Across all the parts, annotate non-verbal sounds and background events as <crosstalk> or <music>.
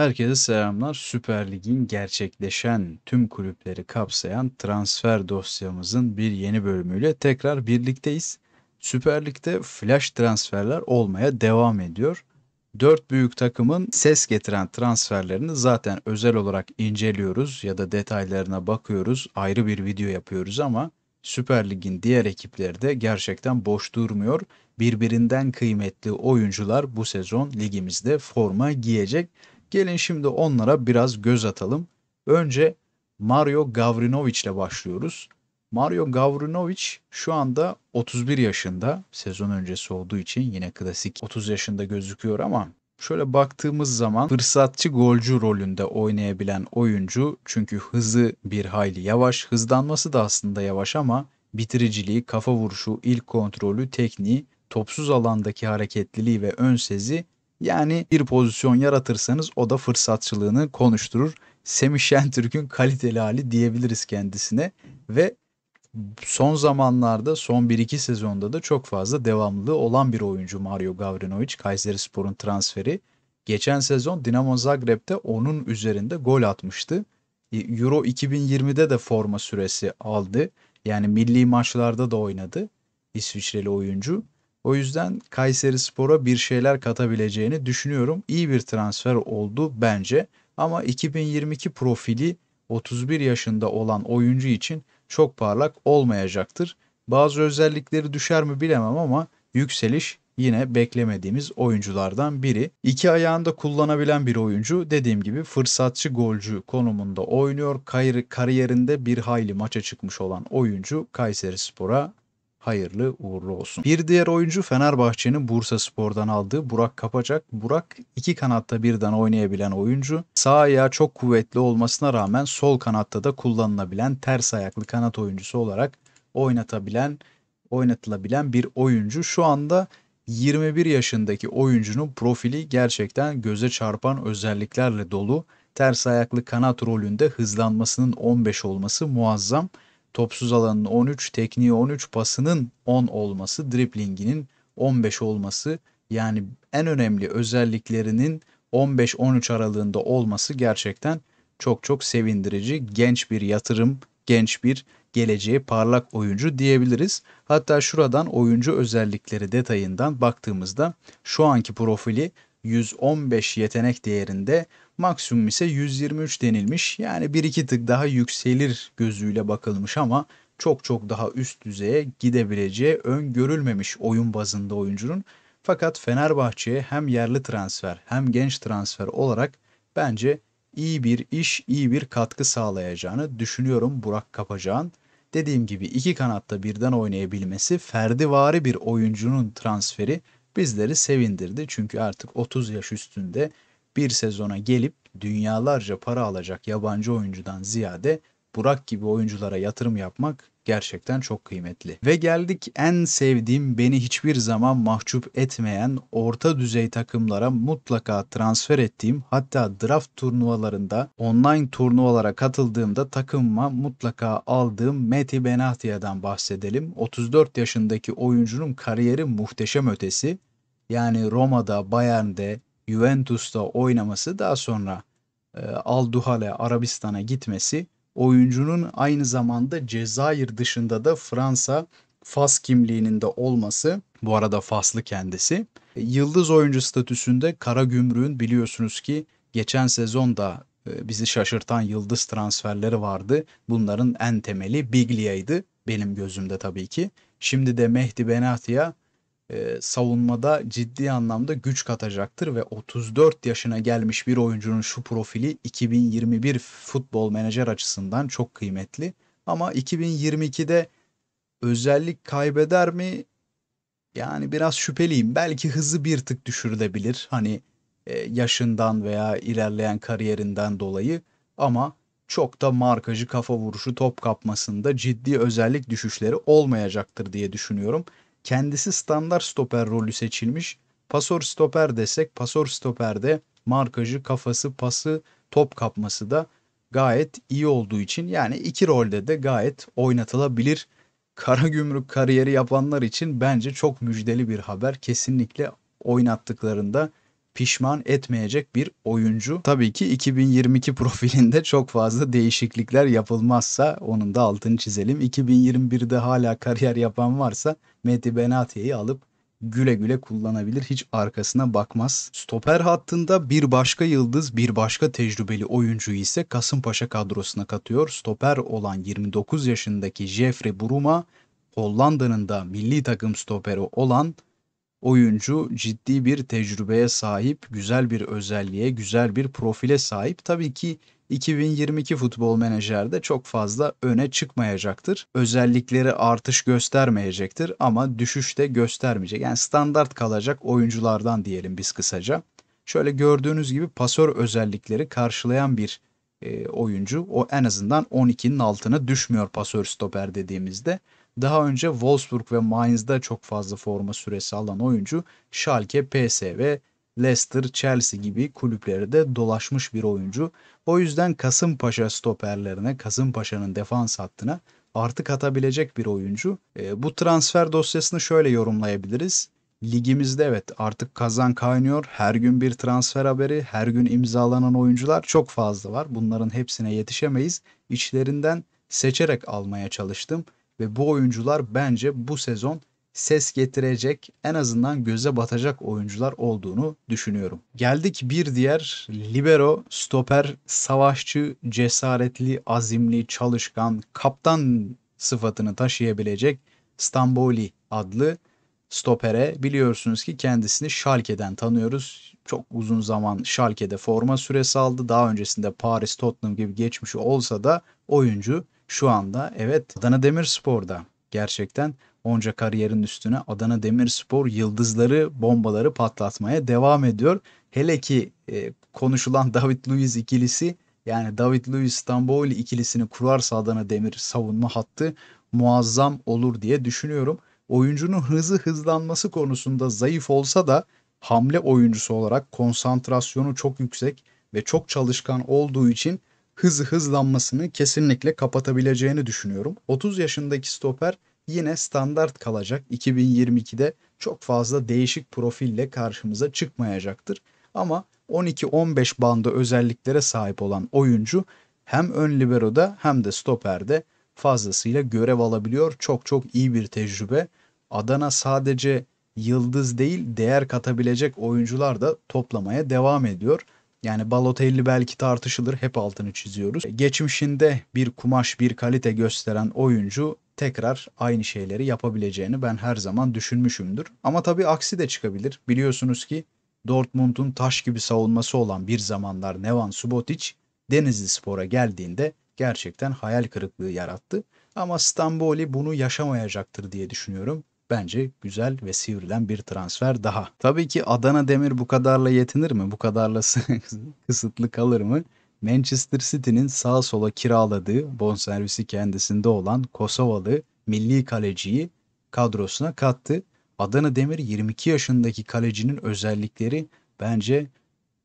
Herkese selamlar. Süper Lig'in gerçekleşen tüm kulüpleri kapsayan transfer dosyamızın bir yeni bölümüyle tekrar birlikteyiz. Süper Lig'de flash transferler olmaya devam ediyor. Dört büyük takımın ses getiren transferlerini zaten özel olarak inceliyoruz ya da detaylarına bakıyoruz. Ayrı bir video yapıyoruz ama Süper Lig'in diğer ekipleri de gerçekten boş durmuyor. Birbirinden kıymetli oyuncular bu sezon ligimizde forma giyecek. Gelin şimdi onlara biraz göz atalım. Önce Mario Gavrinovic ile başlıyoruz. Mario Gavrinovic şu anda 31 yaşında. Sezon öncesi olduğu için yine klasik 30 yaşında gözüküyor ama şöyle baktığımız zaman fırsatçı golcü rolünde oynayabilen oyuncu çünkü hızı bir hayli yavaş. Hızlanması da aslında yavaş ama bitiriciliği, kafa vuruşu, ilk kontrolü, tekniği, topsuz alandaki hareketliliği ve ön sezi yani bir pozisyon yaratırsanız o da fırsatçılığını konuşturur. Semih Şentürk'ün kaliteli hali diyebiliriz kendisine ve son zamanlarda son 1-2 sezonda da çok fazla devamlılığı olan bir oyuncu Mario Gavrinovic Spor'un transferi. Geçen sezon Dinamo Zagreb'de onun üzerinde gol atmıştı. E, Euro 2020'de de forma süresi aldı. Yani milli maçlarda da oynadı İsviçreli oyuncu. O yüzden Kayseri Spor'a bir şeyler katabileceğini düşünüyorum. İyi bir transfer oldu bence. Ama 2022 profili 31 yaşında olan oyuncu için çok parlak olmayacaktır. Bazı özellikleri düşer mi bilemem ama yükseliş yine beklemediğimiz oyunculardan biri. İki ayağında kullanabilen bir oyuncu. Dediğim gibi fırsatçı golcü konumunda oynuyor. Kayri, kariyerinde bir hayli maça çıkmış olan oyuncu Kayseri Spor'a hayırlı uğurlu olsun. Bir diğer oyuncu Fenerbahçe'nin Bursa Spor'dan aldığı Burak Kapacak. Burak iki kanatta birden oynayabilen oyuncu. Sağ ayağı çok kuvvetli olmasına rağmen sol kanatta da kullanılabilen ters ayaklı kanat oyuncusu olarak oynatabilen oynatılabilen bir oyuncu. Şu anda 21 yaşındaki oyuncunun profili gerçekten göze çarpan özelliklerle dolu. Ters ayaklı kanat rolünde hızlanmasının 15 olması muazzam topsuz alanın 13, tekniği 13, pasının 10 olması, driblinginin 15 olması yani en önemli özelliklerinin 15-13 aralığında olması gerçekten çok çok sevindirici. Genç bir yatırım, genç bir geleceğe parlak oyuncu diyebiliriz. Hatta şuradan oyuncu özellikleri detayından baktığımızda şu anki profili 115 yetenek değerinde, maksimum ise 123 denilmiş. Yani bir iki tık daha yükselir gözüyle bakılmış ama çok çok daha üst düzeye gidebileceği öngörülmemiş oyun bazında oyuncunun. Fakat Fenerbahçe'ye hem yerli transfer hem genç transfer olarak bence iyi bir iş, iyi bir katkı sağlayacağını düşünüyorum Burak Kapacağ'ın. Dediğim gibi iki kanatta birden oynayabilmesi, ferdivari bir oyuncunun transferi bizleri sevindirdi. Çünkü artık 30 yaş üstünde bir sezona gelip dünyalarca para alacak yabancı oyuncudan ziyade Burak gibi oyunculara yatırım yapmak gerçekten çok kıymetli. Ve geldik en sevdiğim, beni hiçbir zaman mahcup etmeyen, orta düzey takımlara mutlaka transfer ettiğim, hatta draft turnuvalarında, online turnuvalara katıldığımda takımıma mutlaka aldığım Meti Benahtiya'dan bahsedelim. 34 yaşındaki oyuncunun kariyeri muhteşem ötesi yani Roma'da, Bayern'de, Juventus'ta oynaması daha sonra e, Al-Duhal'e Arabistan'a gitmesi oyuncunun aynı zamanda Cezayir dışında da Fransa Fas kimliğinin de olması bu arada Faslı kendisi e, yıldız oyuncu statüsünde Kara Karagümrük'ün biliyorsunuz ki geçen sezon da e, bizi şaşırtan yıldız transferleri vardı. Bunların en temeli Biglia'ydı benim gözümde tabii ki. Şimdi de Mehdi Benatia e, savunmada ciddi anlamda güç katacaktır ve 34 yaşına gelmiş bir oyuncunun şu profili 2021 futbol menajer açısından çok kıymetli. Ama 2022'de özellik kaybeder mi? Yani biraz şüpheliyim. Belki hızı bir tık düşürülebilir. Hani e, yaşından veya ilerleyen kariyerinden dolayı ama çok da markacı kafa vuruşu top kapmasında ciddi özellik düşüşleri olmayacaktır diye düşünüyorum. Kendisi standart stoper rolü seçilmiş. Pasör stoper desek pasör stoperde markajı, kafası, pası, top kapması da gayet iyi olduğu için yani iki rolde de gayet oynatılabilir. Kara gümrük kariyeri yapanlar için bence çok müjdeli bir haber. Kesinlikle oynattıklarında pişman etmeyecek bir oyuncu. Tabii ki 2022 <laughs> profilinde çok fazla değişiklikler yapılmazsa onun da altını çizelim. 2021'de hala kariyer yapan varsa Mehdi Benatia'yı alıp güle güle kullanabilir. Hiç arkasına bakmaz. Stoper hattında bir başka yıldız, bir başka tecrübeli oyuncu ise Kasımpaşa kadrosuna katıyor. Stoper olan 29 yaşındaki Jeffrey Bruma, Hollanda'nın da milli takım stoperi olan oyuncu ciddi bir tecrübeye sahip, güzel bir özelliğe, güzel bir profile sahip. Tabii ki 2022 futbol menajerde çok fazla öne çıkmayacaktır. Özellikleri artış göstermeyecektir ama düşüş de göstermeyecek. Yani standart kalacak oyunculardan diyelim biz kısaca. Şöyle gördüğünüz gibi pasör özellikleri karşılayan bir e, oyuncu. O en azından 12'nin altına düşmüyor pasör stoper dediğimizde. Daha önce Wolfsburg ve Mainz'da çok fazla forma süresi alan oyuncu Schalke, PSV, Leicester, Chelsea gibi kulüplerde dolaşmış bir oyuncu. O yüzden Kasımpaşa stoperlerine, Kasımpaşa'nın defans hattına artık atabilecek bir oyuncu. E, bu transfer dosyasını şöyle yorumlayabiliriz. Ligimizde evet artık kazan kaynıyor. Her gün bir transfer haberi, her gün imzalanan oyuncular çok fazla var. Bunların hepsine yetişemeyiz. İçlerinden seçerek almaya çalıştım. Ve bu oyuncular bence bu sezon ses getirecek en azından göze batacak oyuncular olduğunu düşünüyorum. Geldik bir diğer libero, stoper, savaşçı, cesaretli, azimli, çalışkan, kaptan sıfatını taşıyabilecek Stamboli adlı stopere biliyorsunuz ki kendisini Schalke'den tanıyoruz. Çok uzun zaman Schalke'de forma süresi aldı. Daha öncesinde Paris, Tottenham gibi geçmişi olsa da oyuncu şu anda evet Adana Demirspor'da gerçekten onca kariyerin üstüne Adana Demirspor yıldızları bombaları patlatmaya devam ediyor. Hele ki e, konuşulan <laughs> David Luiz ikilisi yani David Luiz Stambouli ikilisini kurarsa Adana Demir savunma hattı muazzam olur diye düşünüyorum. Oyuncunun hızı hızlanması konusunda zayıf olsa da hamle oyuncusu olarak konsantrasyonu çok yüksek ve çok çalışkan olduğu için Hız hızlanmasını kesinlikle kapatabileceğini düşünüyorum. 30 yaşındaki stoper yine standart kalacak. 2022'de çok fazla değişik profille karşımıza çıkmayacaktır. Ama 12-15 bandı özelliklere sahip olan oyuncu hem ön libero'da hem de stoperde fazlasıyla görev alabiliyor. Çok çok iyi bir tecrübe. Adana sadece yıldız değil değer katabilecek oyuncular da toplamaya devam ediyor. Yani Balotelli belki tartışılır hep altını çiziyoruz. Geçmişinde bir kumaş bir kalite gösteren oyuncu tekrar aynı şeyleri yapabileceğini ben her zaman düşünmüşümdür. Ama tabii aksi de çıkabilir. Biliyorsunuz ki Dortmund'un taş gibi savunması olan bir zamanlar Nevan Subotic Denizli Spor'a geldiğinde gerçekten hayal kırıklığı yarattı. Ama Stamboli bunu yaşamayacaktır diye düşünüyorum. Bence güzel ve sivrilen bir transfer daha. Tabii ki Adana Demir bu kadarla yetinir mi? Bu kadarla <laughs> kısıtlı kalır mı? Manchester City'nin sağ sola kiraladığı bonservisi kendisinde olan Kosovalı milli kaleciyi kadrosuna kattı. Adana Demir 22 yaşındaki kalecinin özellikleri bence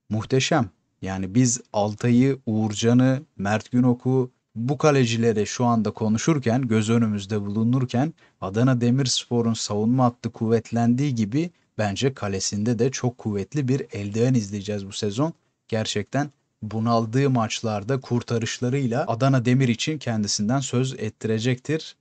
muhteşem. Yani biz Altay'ı, Uğurcan'ı, Mert Günok'u, bu kalecileri şu anda konuşurken, göz önümüzde bulunurken Adana Demirspor'un savunma hattı kuvvetlendiği gibi bence kalesinde de çok kuvvetli bir eldiven izleyeceğiz bu sezon. Gerçekten bunaldığı maçlarda kurtarışlarıyla Adana Demir için kendisinden söz ettirecektir.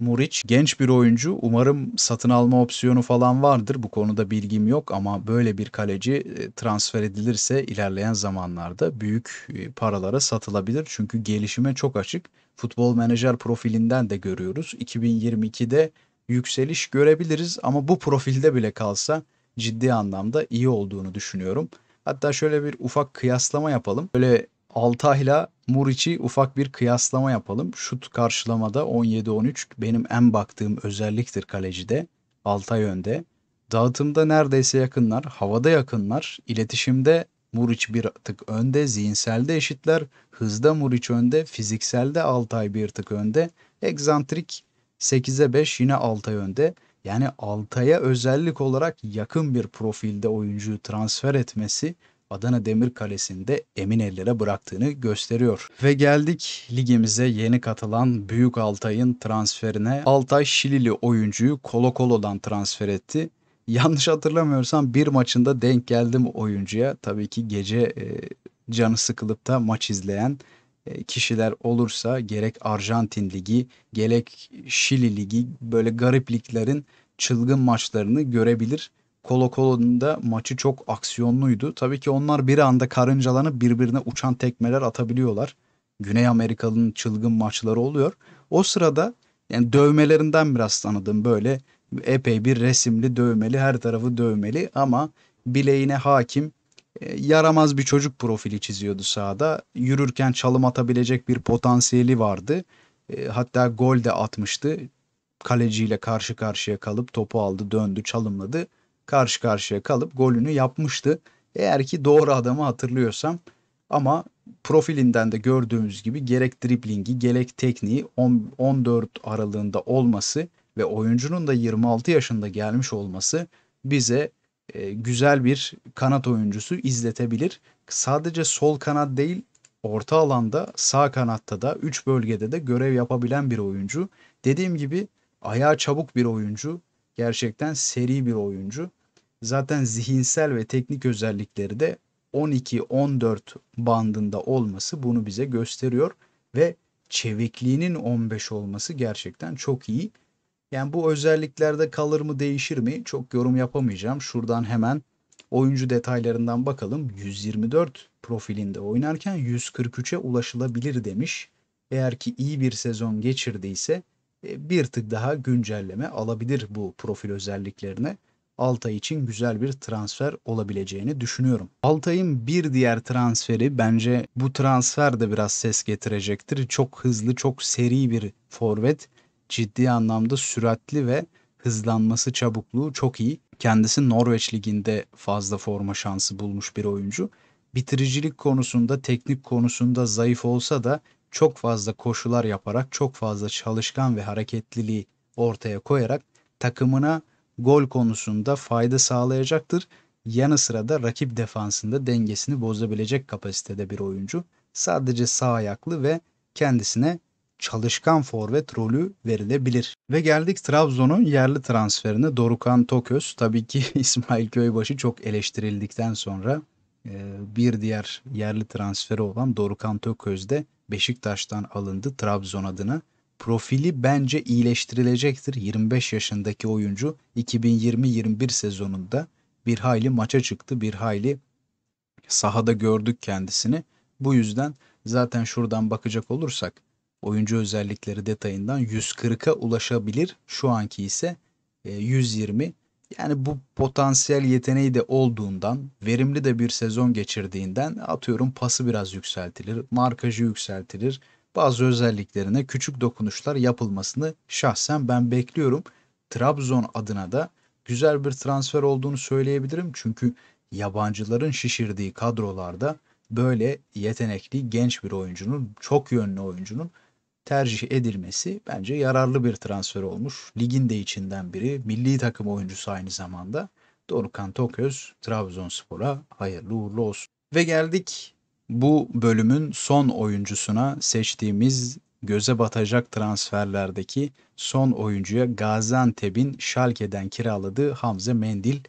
Muriç genç bir oyuncu. Umarım satın alma opsiyonu falan vardır. Bu konuda bilgim yok ama böyle bir kaleci e, transfer edilirse ilerleyen zamanlarda büyük e, paralara satılabilir. Çünkü gelişime çok açık. Futbol menajer profilinden de görüyoruz. 2022'de yükseliş görebiliriz ama bu profilde bile kalsa ciddi anlamda iyi olduğunu düşünüyorum. Hatta şöyle bir ufak kıyaslama yapalım. Böyle Altay'la Muriç'i ufak bir kıyaslama yapalım. Şut karşılamada 17-13 benim en baktığım özelliktir kalecide. Altay önde. Dağıtımda neredeyse yakınlar, havada yakınlar. İletişimde Muriç bir tık önde, zihinselde eşitler. Hızda Muriç önde, fizikselde Altay bir tık önde. Egzantrik 8'e 5 yine Altay önde. Yani Altay'a özellik olarak yakın bir profilde oyuncuyu transfer etmesi Adana Demir Kalesi'nde emin ellere bıraktığını gösteriyor. Ve geldik ligimize yeni katılan Büyük Altay'ın transferine. Altay Şilili oyuncuyu Kolo Kolo'dan transfer etti. Yanlış hatırlamıyorsam bir maçında denk geldim oyuncuya. Tabii ki gece e, canı sıkılıp da maç izleyen e, kişiler olursa gerek Arjantin Ligi gerek Şili Ligi böyle garip liglerin çılgın maçlarını görebilir. Colo Colo'nun da maçı çok aksiyonluydu. Tabii ki onlar bir anda karıncalanıp birbirine uçan tekmeler atabiliyorlar. Güney Amerikalı'nın çılgın maçları oluyor. O sırada yani dövmelerinden biraz tanıdım böyle epey bir resimli dövmeli her tarafı dövmeli ama bileğine hakim e, yaramaz bir çocuk profili çiziyordu sahada. Yürürken çalım atabilecek bir potansiyeli vardı. E, hatta gol de atmıştı. Kaleciyle karşı karşıya kalıp topu aldı, döndü, çalımladı karşı karşıya kalıp golünü yapmıştı. Eğer ki doğru adamı hatırlıyorsam ama profilinden de gördüğümüz gibi gerek driblingi gerek tekniği 10, 14 aralığında olması ve oyuncunun da 26 yaşında gelmiş olması bize e, güzel bir kanat oyuncusu izletebilir. Sadece sol kanat değil orta alanda sağ kanatta da 3 bölgede de görev yapabilen bir oyuncu. Dediğim gibi ayağı çabuk bir oyuncu gerçekten seri bir oyuncu. Zaten zihinsel ve teknik özellikleri de 12-14 bandında olması bunu bize gösteriyor ve çevikliğinin 15 olması gerçekten çok iyi. Yani bu özelliklerde kalır mı değişir mi çok yorum yapamayacağım. Şuradan hemen oyuncu detaylarından bakalım. 124 profilinde oynarken 143'e ulaşılabilir demiş. Eğer ki iyi bir sezon geçirdiyse e, bir tık daha güncelleme alabilir bu profil özelliklerine. Altay için güzel bir transfer olabileceğini düşünüyorum. Altay'ın bir diğer transferi bence bu transfer de biraz ses getirecektir. Çok hızlı, çok seri bir forvet. Ciddi anlamda süratli ve hızlanması, çabukluğu çok iyi. Kendisi Norveç liginde fazla forma şansı bulmuş bir oyuncu. Bitiricilik konusunda, teknik konusunda zayıf olsa da çok fazla koşular yaparak, çok fazla çalışkan ve hareketliliği ortaya koyarak takımına gol konusunda fayda sağlayacaktır. Yanı sıra da rakip defansında dengesini bozabilecek kapasitede bir oyuncu. Sadece sağ ayaklı ve kendisine çalışkan forvet rolü verilebilir. Ve geldik Trabzon'un yerli transferine Dorukan Toköz. Tabii ki <laughs> İsmail Köybaşı çok eleştirildikten sonra bir diğer yerli transferi olan Dorukan Toköz de Beşiktaş'tan alındı Trabzon adına. Profili bence iyileştirilecektir. 25 yaşındaki oyuncu 2020-21 sezonunda bir hayli maça çıktı. Bir hayli sahada gördük kendisini. Bu yüzden zaten şuradan bakacak olursak oyuncu özellikleri detayından 140'a ulaşabilir. Şu anki ise 120 e, yani bu potansiyel yeteneği de olduğundan, verimli de bir sezon geçirdiğinden atıyorum pası biraz yükseltilir, markajı yükseltilir. Bazı özelliklerine küçük dokunuşlar yapılmasını şahsen ben bekliyorum. Trabzon adına da güzel bir transfer olduğunu söyleyebilirim. Çünkü yabancıların şişirdiği kadrolarda böyle yetenekli genç bir oyuncunun, çok yönlü oyuncunun tercih edilmesi bence yararlı bir transfer olmuş. Ligin de içinden biri. Milli takım oyuncusu aynı zamanda. Dorukhan Toköz Trabzonspor'a hayırlı uğurlu olsun. Ve geldik bu bölümün son oyuncusuna seçtiğimiz göze batacak transferlerdeki son oyuncuya Gaziantep'in Şalke'den kiraladığı Hamza Mendil.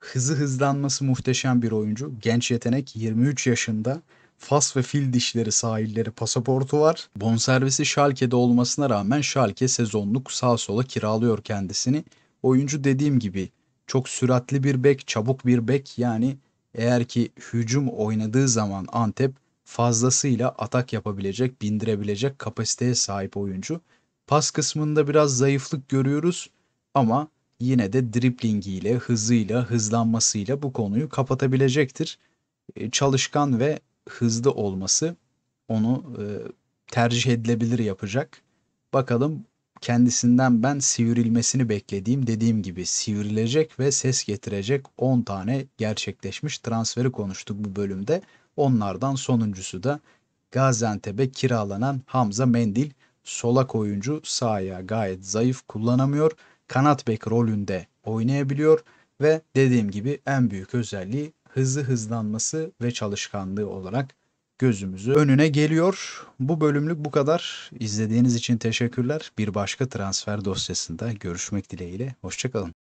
Hızı hızlanması muhteşem bir oyuncu. Genç yetenek 23 yaşında Fas ve fil dişleri sahilleri pasaportu var. Bonservisi Schalke'de olmasına rağmen Schalke sezonluk sağ sola kiralıyor kendisini. Oyuncu dediğim gibi çok süratli bir bek, çabuk bir bek. Yani eğer ki hücum oynadığı zaman Antep fazlasıyla atak yapabilecek, bindirebilecek kapasiteye sahip oyuncu. Pas kısmında biraz zayıflık görüyoruz ama yine de driplingiyle, hızıyla, hızlanmasıyla bu konuyu kapatabilecektir. Ee, çalışkan ve hızlı olması onu e, tercih edilebilir yapacak. Bakalım kendisinden ben sivrilmesini beklediğim dediğim gibi sivrilecek ve ses getirecek 10 tane gerçekleşmiş transferi konuştuk bu bölümde. Onlardan sonuncusu da Gaziantep'e kiralanan Hamza Mendil solak oyuncu sahaya gayet zayıf kullanamıyor. Kanat bek rolünde oynayabiliyor ve dediğim gibi en büyük özelliği Hızı hızlanması ve çalışkanlığı olarak gözümüzü önüne geliyor. Bu bölümlük bu kadar. İzlediğiniz için teşekkürler. Bir başka transfer dosyasında görüşmek dileğiyle. Hoşçakalın.